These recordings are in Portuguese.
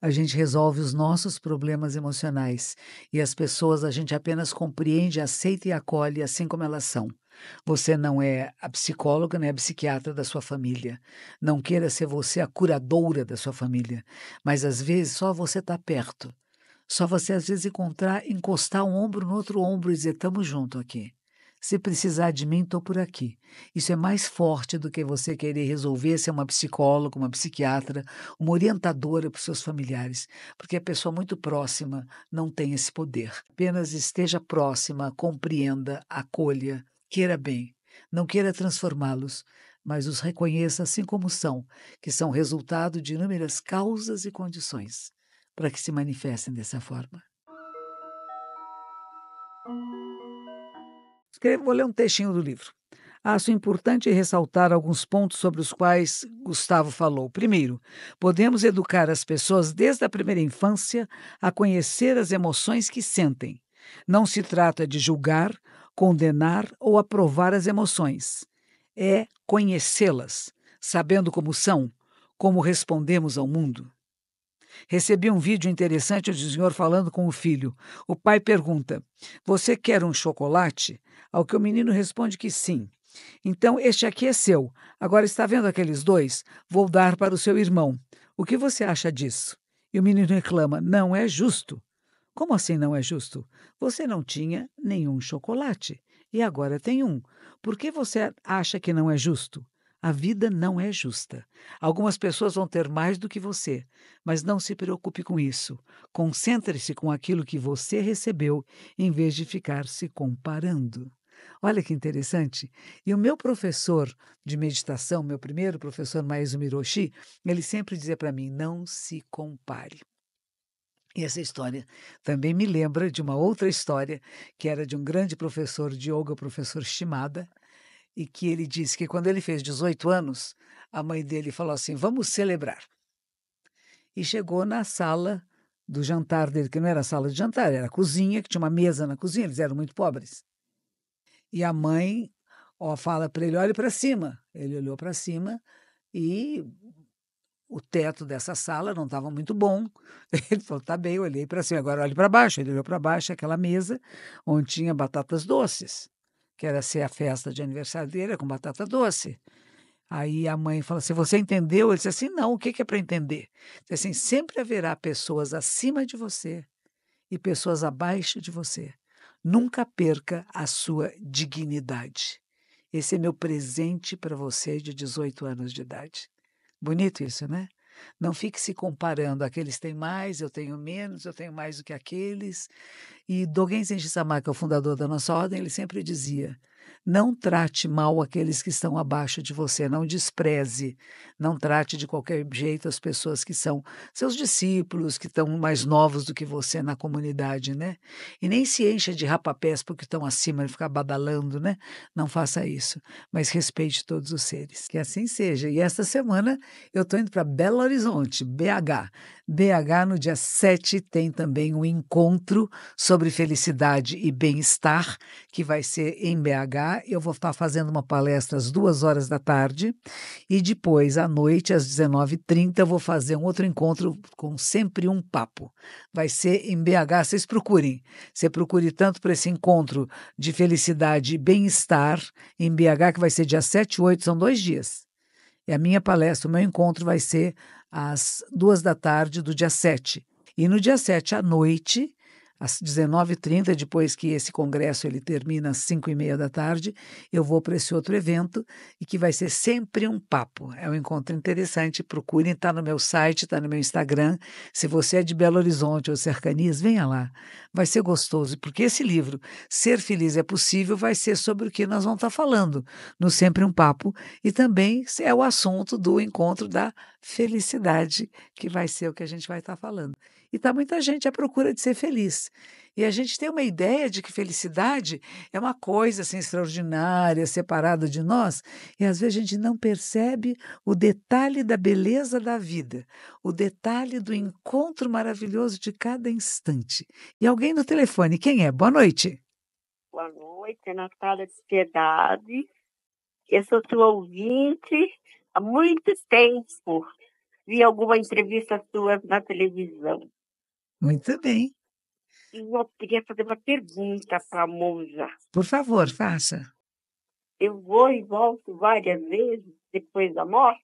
a gente resolve os nossos problemas emocionais e as pessoas a gente apenas compreende, aceita e acolhe assim como elas são. Você não é a psicóloga nem a psiquiatra da sua família. Não queira ser você a curadora da sua família, mas às vezes só você está perto. Só você às vezes encontrar, encostar um ombro no outro ombro e dizer: "Estamos junto aqui". Se precisar de mim, estou por aqui. Isso é mais forte do que você querer resolver ser uma psicóloga, uma psiquiatra, uma orientadora para os seus familiares, porque a pessoa muito próxima não tem esse poder. Apenas esteja próxima, compreenda, acolha, queira bem. Não queira transformá-los, mas os reconheça assim como são, que são resultado de inúmeras causas e condições, para que se manifestem dessa forma. Vou ler um textinho do livro. Acho importante ressaltar alguns pontos sobre os quais Gustavo falou. Primeiro, podemos educar as pessoas desde a primeira infância a conhecer as emoções que sentem. Não se trata de julgar, condenar ou aprovar as emoções. É conhecê-las, sabendo como são, como respondemos ao mundo. Recebi um vídeo interessante de um senhor falando com o filho. O pai pergunta: Você quer um chocolate? Ao que o menino responde que sim. Então, este aqui é seu. Agora está vendo aqueles dois? Vou dar para o seu irmão. O que você acha disso? E o menino reclama: Não é justo. Como assim não é justo? Você não tinha nenhum chocolate e agora tem um. Por que você acha que não é justo? A vida não é justa. Algumas pessoas vão ter mais do que você, mas não se preocupe com isso. Concentre-se com aquilo que você recebeu em vez de ficar se comparando. Olha que interessante. E o meu professor de meditação, meu primeiro professor Maezo Miroshi, ele sempre dizia para mim: não se compare. E essa história também me lembra de uma outra história que era de um grande professor de yoga, o professor Shimada, e que ele disse que quando ele fez 18 anos, a mãe dele falou assim: vamos celebrar. E chegou na sala do jantar dele, que não era sala de jantar, era cozinha, que tinha uma mesa na cozinha, eles eram muito pobres. E a mãe ó, fala para ele: olhe para cima. Ele olhou para cima e o teto dessa sala não estava muito bom. Ele falou: tá bem, eu olhei para cima, agora olhe para baixo. Ele olhou para baixo, aquela mesa onde tinha batatas doces que era ser a festa de aniversário dele, com batata doce. Aí a mãe fala assim: Você entendeu? Ele disse assim: Não, o que, que é para entender? Disse assim: Sempre haverá pessoas acima de você e pessoas abaixo de você. Nunca perca a sua dignidade. Esse é meu presente para você de 18 anos de idade. Bonito isso, né? Não fique se comparando. Aqueles têm mais, eu tenho menos, eu tenho mais do que aqueles. E Dogen Zenji Samar, que é o fundador da nossa ordem, ele sempre dizia: não trate mal aqueles que estão abaixo de você, não despreze, não trate de qualquer jeito as pessoas que são seus discípulos, que estão mais novos do que você na comunidade, né? E nem se encha de rapapés porque estão acima e ficar badalando, né? Não faça isso, mas respeite todos os seres. Que assim seja. E esta semana eu estou indo para Belo Horizonte, BH. BH, no dia 7, tem também um encontro sobre felicidade e bem-estar, que vai ser em BH. Eu vou estar fazendo uma palestra às duas horas da tarde e depois, à noite, às 19h30, eu vou fazer um outro encontro com sempre um papo. Vai ser em BH, vocês procurem. Você procure tanto para esse encontro de felicidade e bem-estar em BH, que vai ser dia 7 e 8, são dois dias. E a minha palestra, o meu encontro vai ser às duas da tarde do dia 7. E no dia 7 à noite, às 19h30, depois que esse congresso ele termina às 5h30 da tarde, eu vou para esse outro evento e que vai ser sempre um papo. É um encontro interessante, procurem, está no meu site, está no meu Instagram. Se você é de Belo Horizonte ou Cercanias, venha lá. Vai ser gostoso, porque esse livro, Ser Feliz é Possível, vai ser sobre o que nós vamos estar tá falando no Sempre um Papo e também é o assunto do encontro da felicidade, que vai ser o que a gente vai estar tá falando. E está muita gente à procura de ser feliz. E a gente tem uma ideia de que felicidade é uma coisa assim, extraordinária, separada de nós, e às vezes a gente não percebe o detalhe da beleza da vida, o detalhe do encontro maravilhoso de cada instante. E alguém no telefone, quem é? Boa noite. Boa noite, Natália de Piedade. Eu sou sua ouvinte há muito tempo. Vi alguma entrevista sua na televisão. Muito bem. Eu queria fazer uma pergunta para a moça. Por favor, faça. Eu vou e volto várias vezes depois da morte?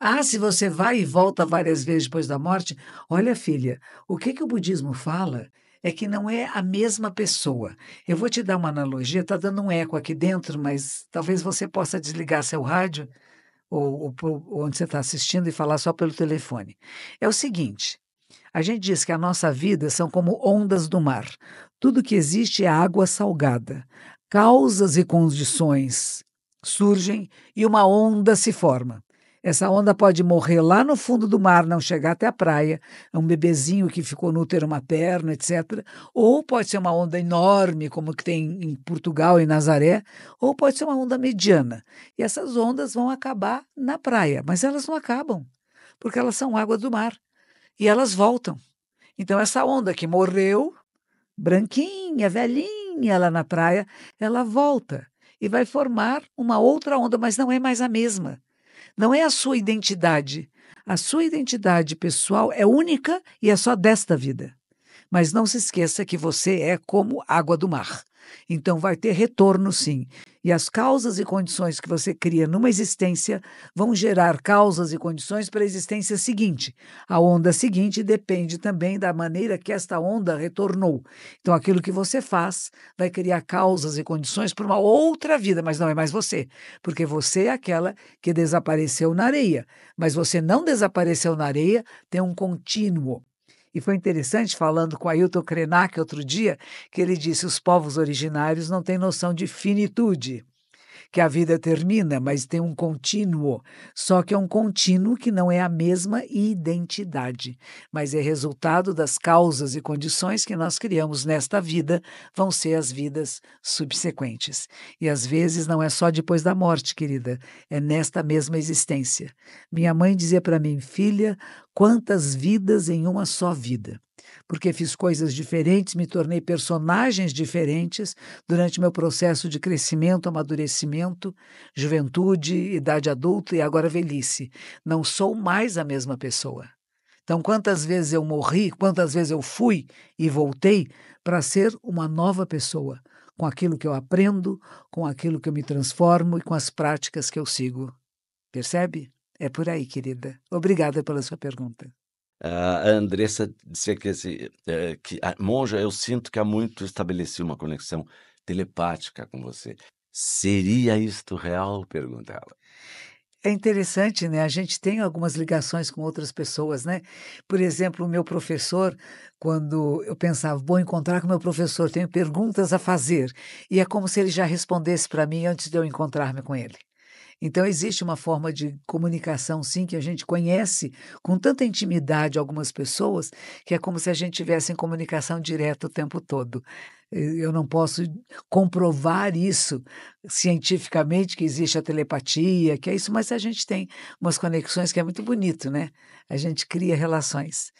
Ah, se você vai e volta várias vezes depois da morte, olha, filha, o que, que o budismo fala é que não é a mesma pessoa. Eu vou te dar uma analogia, está dando um eco aqui dentro, mas talvez você possa desligar seu rádio ou, ou, ou onde você está assistindo e falar só pelo telefone. É o seguinte: a gente diz que a nossa vida são como ondas do mar. Tudo que existe é água salgada. Causas e condições surgem e uma onda se forma. Essa onda pode morrer lá no fundo do mar, não chegar até a praia, é um bebezinho que ficou no útero uma perna, etc. Ou pode ser uma onda enorme, como que tem em Portugal e Nazaré, ou pode ser uma onda mediana. E essas ondas vão acabar na praia, mas elas não acabam, porque elas são água do mar e elas voltam. Então, essa onda que morreu, branquinha, velhinha lá na praia, ela volta e vai formar uma outra onda, mas não é mais a mesma. Não é a sua identidade. A sua identidade pessoal é única e é só desta vida. Mas não se esqueça que você é como água do mar. Então vai ter retorno sim. E as causas e condições que você cria numa existência vão gerar causas e condições para a existência seguinte. A onda seguinte depende também da maneira que esta onda retornou. Então aquilo que você faz vai criar causas e condições para uma outra vida, mas não é mais você, porque você é aquela que desapareceu na areia, mas você não desapareceu na areia, tem um contínuo e foi interessante falando com Ailton Krenak outro dia, que ele disse: os povos originários não têm noção de finitude que a vida termina, mas tem um contínuo. Só que é um contínuo que não é a mesma identidade, mas é resultado das causas e condições que nós criamos nesta vida, vão ser as vidas subsequentes. E às vezes não é só depois da morte, querida, é nesta mesma existência. Minha mãe dizia para mim, filha, quantas vidas em uma só vida? porque fiz coisas diferentes, me tornei personagens diferentes durante meu processo de crescimento, amadurecimento, juventude, idade adulta e agora velhice. Não sou mais a mesma pessoa. Então, quantas vezes eu morri, quantas vezes eu fui e voltei para ser uma nova pessoa, com aquilo que eu aprendo, com aquilo que eu me transformo e com as práticas que eu sigo. Percebe? É por aí, querida. Obrigada pela sua pergunta. Ah, a Andressa disse que, assim, eh, eh, que a monja, eu sinto que há muito estabeleci uma conexão telepática com você. Seria isto real? Pergunta ela. É interessante, né? A gente tem algumas ligações com outras pessoas, né? Por exemplo, o meu professor, quando eu pensava, vou encontrar com meu professor, tenho perguntas a fazer. E é como se ele já respondesse para mim antes de eu encontrar-me com ele. Então, existe uma forma de comunicação, sim, que a gente conhece com tanta intimidade algumas pessoas, que é como se a gente tivesse em comunicação direta o tempo todo. Eu não posso comprovar isso cientificamente, que existe a telepatia, que é isso, mas a gente tem umas conexões que é muito bonito, né? A gente cria relações.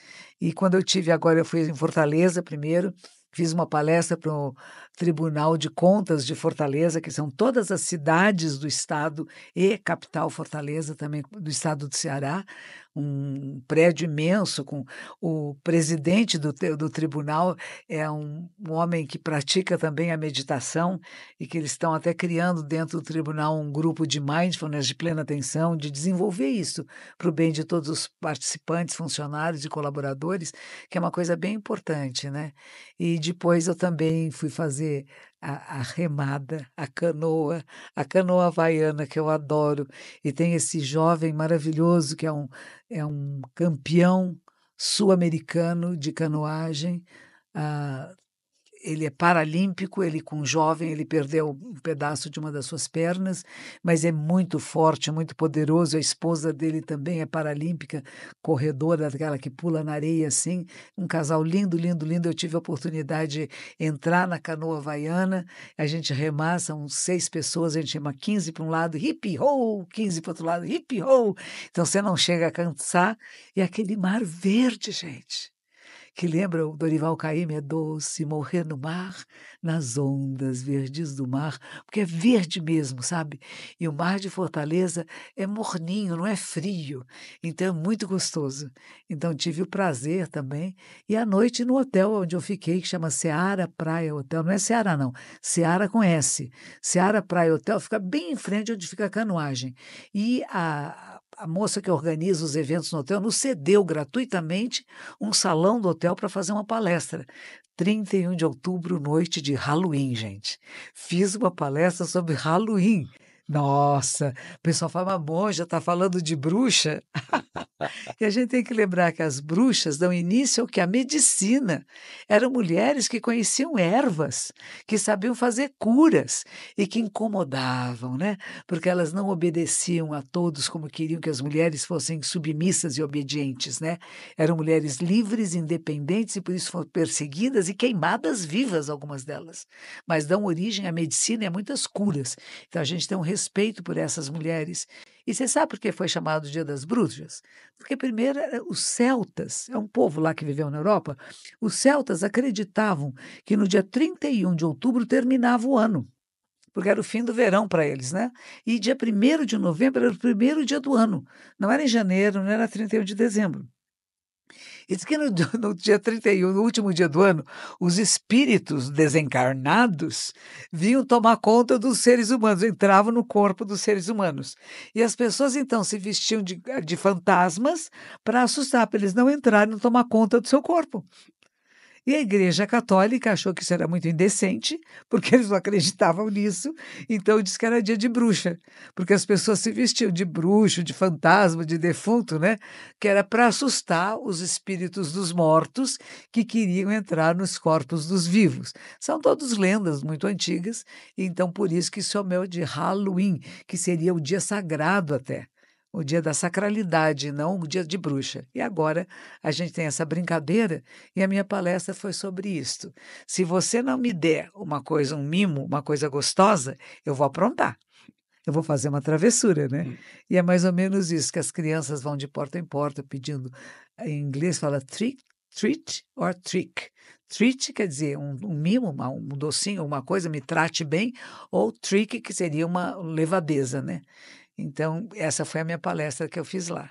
E quando eu tive agora, eu fui em Fortaleza primeiro, Fiz uma palestra para o Tribunal de Contas de Fortaleza, que são todas as cidades do estado e capital Fortaleza também do estado do Ceará, um prédio imenso com o presidente do, do tribunal é um, um homem que pratica também a meditação e que eles estão até criando dentro do tribunal um grupo de mindfulness de plena atenção, de desenvolver isso para o bem de todos os participantes, funcionários e colaboradores, que é uma coisa bem importante, né? E depois eu também fui fazer a, a, remada, a canoa, a canoa havaiana que eu adoro. E tem esse jovem maravilhoso que é um, é um campeão sul-americano de canoagem. Ah, ele é paralímpico, ele com jovem, ele perdeu um pedaço de uma das suas pernas, mas é muito forte, muito poderoso. A esposa dele também é paralímpica, corredora, aquela que pula na areia assim. Um casal lindo, lindo, lindo. Eu tive a oportunidade de entrar na canoa havaiana, a gente remassa, são seis pessoas, a gente chama 15 para um lado, hip ho, 15 para outro lado, hip ho. Então você não chega a cansar. E aquele mar verde, gente que lembra o Dorival Caymmi, é doce morrer no mar, nas ondas verdes do mar, porque é verde mesmo, sabe? E o mar de Fortaleza é morninho, não é frio, então é muito gostoso. Então tive o prazer também, e à noite no hotel onde eu fiquei, que chama Seara Praia Hotel, não é Seara não, Seara com S, Seara Praia Hotel, fica bem em frente onde fica a canoagem. E a, a moça que organiza os eventos no hotel nos cedeu gratuitamente um salão do hotel para fazer uma palestra. 31 de outubro, noite de Halloween, gente. Fiz uma palestra sobre Halloween. Nossa, o pessoal fala, uma monja está falando de bruxa. e a gente tem que lembrar que as bruxas dão início ao que a medicina. Eram mulheres que conheciam ervas, que sabiam fazer curas e que incomodavam, né? Porque elas não obedeciam a todos como queriam que as mulheres fossem submissas e obedientes, né? Eram mulheres livres, independentes e por isso foram perseguidas e queimadas vivas, algumas delas. Mas dão origem à medicina e a muitas curas. Então a gente tem um respeito por essas mulheres. E você sabe por que foi chamado Dia das Bruxas? Porque, primeiro, eh, os celtas, é um povo lá que viveu na Europa, os celtas acreditavam que no dia 31 de outubro terminava o ano, porque era o fim do verão para eles, né? E dia 1 de novembro era o primeiro dia do ano, não era em janeiro, não era 31 de dezembro. E diz que no, no dia 31, no último dia do ano, os espíritos desencarnados vinham tomar conta dos seres humanos, entravam no corpo dos seres humanos. E as pessoas então se vestiam de, de fantasmas para assustar, para eles não entrarem e tomar conta do seu corpo. E a Igreja Católica achou que isso era muito indecente, porque eles não acreditavam nisso, então disse que era dia de bruxa, porque as pessoas se vestiam de bruxo, de fantasma, de defunto, né? Que era para assustar os espíritos dos mortos que queriam entrar nos corpos dos vivos. São todas lendas muito antigas, então por isso que isso é o meu de Halloween, que seria o dia sagrado até o dia da sacralidade, não o dia de bruxa. E agora a gente tem essa brincadeira e a minha palestra foi sobre isto. Se você não me der uma coisa, um mimo, uma coisa gostosa, eu vou aprontar. Eu vou fazer uma travessura, né? Hum. E é mais ou menos isso que as crianças vão de porta em porta pedindo. Em inglês fala trick, treat or trick. Treat quer dizer um, um mimo, uma, um docinho, uma coisa, me trate bem, ou trick, que seria uma levadeza, né? Então, essa foi a minha palestra que eu fiz lá.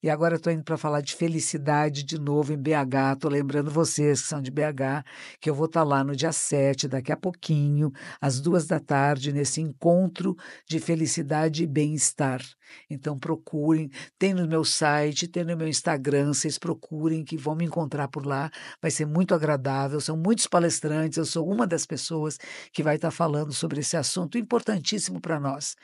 E agora estou indo para falar de felicidade de novo em BH. Estou lembrando vocês que são de BH que eu vou estar tá lá no dia 7, daqui a pouquinho, às duas da tarde, nesse encontro de felicidade e bem-estar. Então procurem, tem no meu site, tem no meu Instagram, vocês procurem que vão me encontrar por lá. Vai ser muito agradável, são muitos palestrantes, eu sou uma das pessoas que vai estar tá falando sobre esse assunto importantíssimo para nós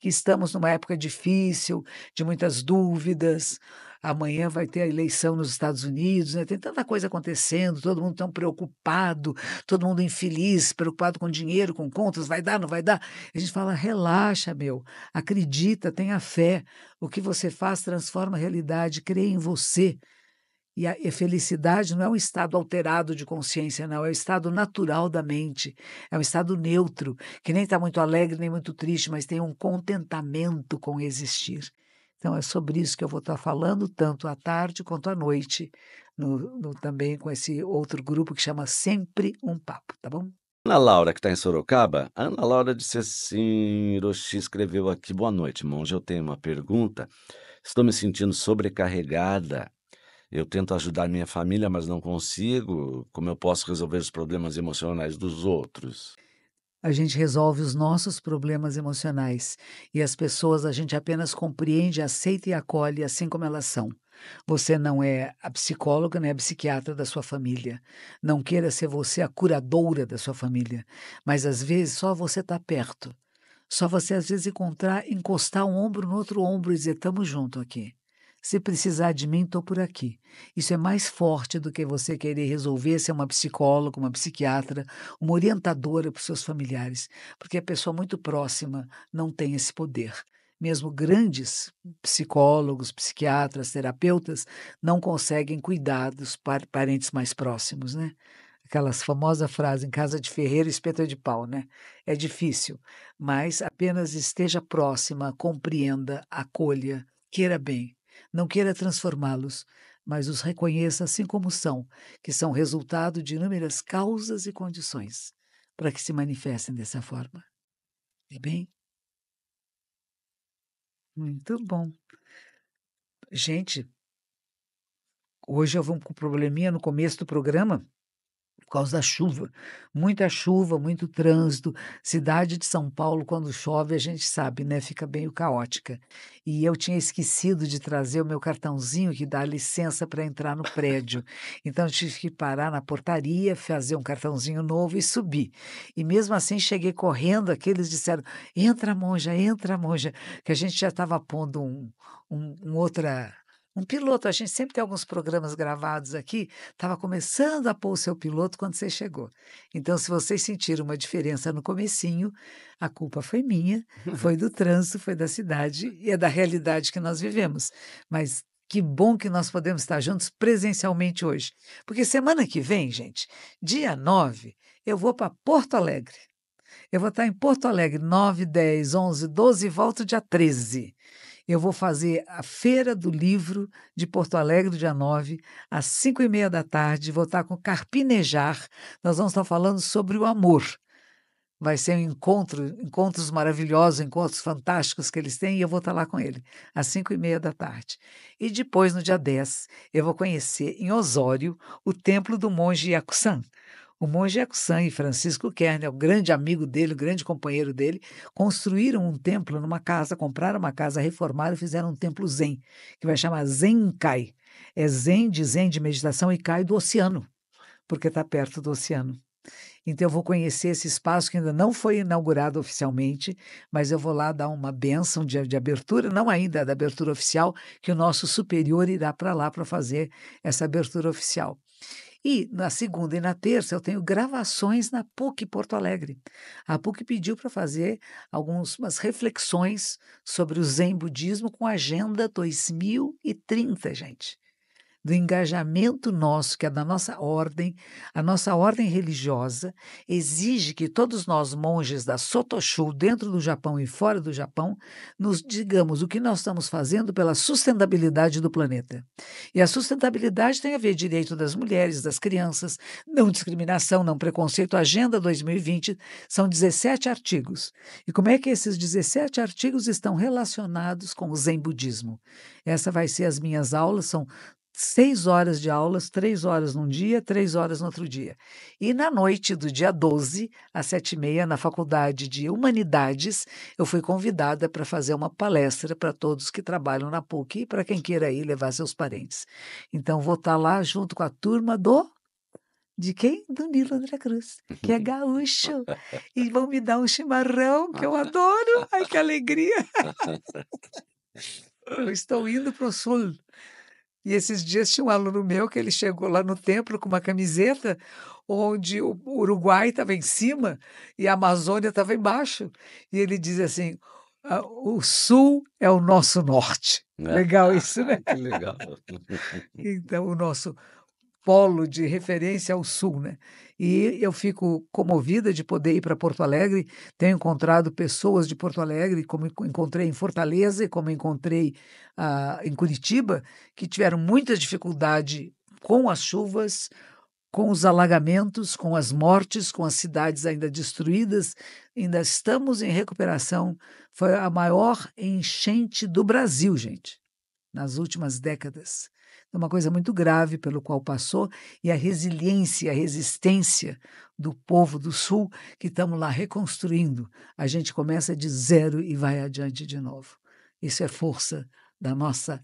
que estamos numa época difícil, de muitas dúvidas. Amanhã vai ter a eleição nos Estados Unidos, né? tem tanta coisa acontecendo, todo mundo tão preocupado, todo mundo infeliz, preocupado com dinheiro, com contas, vai dar, não vai dar. A gente fala, relaxa, meu, acredita, tenha fé. O que você faz transforma a realidade, crê em você. E a, felicidade não é um estado alterado de consciência, não, é o um estado natural da mente, é um estado neutro, que nem está muito alegre nem muito triste, mas tem um contentamento com existir. Então, é sobre isso que eu vou estar tá falando, tanto à tarde quanto à noite, no, no, também com esse outro grupo que chama Sempre um Papo, tá bom? Ana Laura, que está em Sorocaba, Ana Laura disse assim: Hiroshi escreveu aqui, boa noite, monge. Eu tenho uma pergunta. Estou me sentindo sobrecarregada eu tento ajudar minha família, mas não consigo. Como eu posso resolver os problemas emocionais dos outros? A gente resolve os nossos problemas emocionais e as pessoas a gente apenas compreende, aceita e acolhe assim como elas são. Você não é a psicóloga, nem a psiquiatra da sua família. Não queira ser você a curadora da sua família. Mas às vezes só você está perto. Só você às vezes encontrar, encostar um ombro no outro ombro e dizer: estamos junto aqui. Se precisar de mim, estou por aqui. Isso é mais forte do que você querer resolver ser uma psicóloga, uma psiquiatra, uma orientadora para os seus familiares, porque a pessoa muito próxima não tem esse poder mesmo grandes psicólogos, psiquiatras, terapeutas, não conseguem cuidar dos parentes mais próximos, né? Aquela famosa frase, em casa de ferreiro, espeta é de pau, né? É difícil, mas apenas esteja próxima, compreenda, acolha, queira bem. Não queira transformá-los, mas os reconheça assim como são, que são resultado de inúmeras causas e condições para que se manifestem dessa forma. E tá bem? Muito bom. Gente, hoje eu vou com um probleminha no começo do programa por causa da chuva. Muita chuva, muito trânsito. Cidade de São Paulo, quando chove, a gente sabe, né? Fica meio caótica. E eu tinha esquecido de trazer o meu cartãozinho que dá licença para entrar no prédio. Então tive que parar na portaria, fazer um cartãozinho novo e subir. E mesmo assim cheguei correndo, aqueles disseram: entra, monja, entra, monja, que a gente já estava pondo um, um, um outra um piloto. A gente sempre tem alguns programas gravados aqui. Estava começando a pôr o seu piloto quando você chegou. Então, se vocês sentiram uma diferença no comecinho, a culpa foi minha, foi do trânsito, foi da cidade e é da realidade que nós vivemos. Mas que bom que nós podemos estar juntos presencialmente hoje. Porque semana que vem, gente, dia 9, eu vou para Porto Alegre. Eu vou estar em Porto Alegre, 9, 10, 11, 12 e volto dia 13. Eu vou fazer a Feira do Livro de Porto Alegre, dia 9, às 5 e meia da tarde. Vou estar com Carpinejar. Nós vamos estar falando sobre o amor. Vai ser um encontro, encontros maravilhosos, encontros fantásticos que eles têm, e eu vou estar lá com ele, às 5 e meia da tarde. E depois, no dia 10, eu vou conhecer em Osório o Templo do Monge Yakusan. O monge Ekusan e Francisco né, o grande amigo dele, o grande companheiro dele, construíram um templo numa casa, compraram uma casa, reformaram e fizeram um templo zen, que vai chamar Zen Kai. É zen de zen de meditação e cai do oceano, porque está perto do oceano. Então eu vou conhecer esse espaço que ainda não foi inaugurado oficialmente, mas eu vou lá dar uma benção de, de abertura, não ainda da abertura oficial, que o nosso superior irá para lá para fazer essa abertura oficial. E na segunda e na terça eu tenho gravações na PUC Porto Alegre. A PUC pediu para fazer algumas reflexões sobre o Zen Budismo com Agenda 2030, gente do engajamento nosso, que é da nossa ordem, a nossa ordem religiosa, exige que todos nós, monges da Sotoshu, dentro do Japão e fora do Japão, nos digamos o que nós estamos fazendo pela sustentabilidade do planeta. E a sustentabilidade tem a ver direito das mulheres, das crianças, não discriminação, não preconceito. Agenda 2020 são 17 artigos. E como é que esses 17 artigos estão relacionados com o Zen Budismo? Essa vai ser as minhas aulas, são seis horas de aulas, três horas num dia, três horas no outro dia. E na noite do dia 12, às sete e meia, na Faculdade de Humanidades, eu fui convidada para fazer uma palestra para todos que trabalham na PUC e para quem queira ir levar seus parentes. Então, vou estar tá lá junto com a turma do de quem? Do Nilo André Cruz, que é gaúcho. E vão me dar um chimarrão, que eu adoro. Ai, que alegria! Eu estou indo para o sul. E esses dias tinha um aluno meu que ele chegou lá no templo com uma camiseta onde o Uruguai estava em cima e a Amazônia estava embaixo. E ele diz assim: ah, o sul é o nosso norte. É. Legal isso, né? que legal. então, o nosso polo de referência é o sul, né? E eu fico comovida de poder ir para Porto Alegre. Tenho encontrado pessoas de Porto Alegre, como encontrei em Fortaleza, como encontrei ah, em Curitiba, que tiveram muita dificuldade com as chuvas, com os alagamentos, com as mortes, com as cidades ainda destruídas. Ainda estamos em recuperação. Foi a maior enchente do Brasil, gente, nas últimas décadas. É uma coisa muito grave pelo qual passou e a resiliência, a resistência do povo do Sul que estamos lá reconstruindo. A gente começa de zero e vai adiante de novo. Isso é força da nossa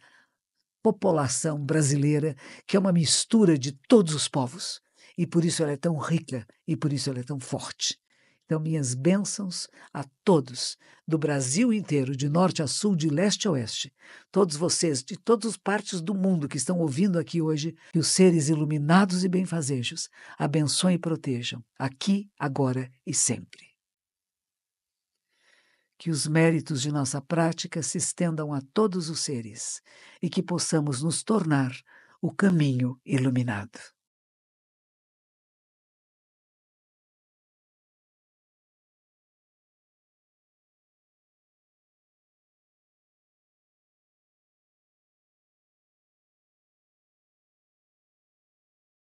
população brasileira, que é uma mistura de todos os povos. E por isso ela é tão rica e por isso ela é tão forte. Então, minhas bênçãos a todos, do Brasil inteiro, de norte a sul, de leste a oeste, todos vocês, de todas as partes do mundo que estão ouvindo aqui hoje, que os seres iluminados e benfazejos abençoem e protejam, aqui, agora e sempre. Que os méritos de nossa prática se estendam a todos os seres e que possamos nos tornar o caminho iluminado.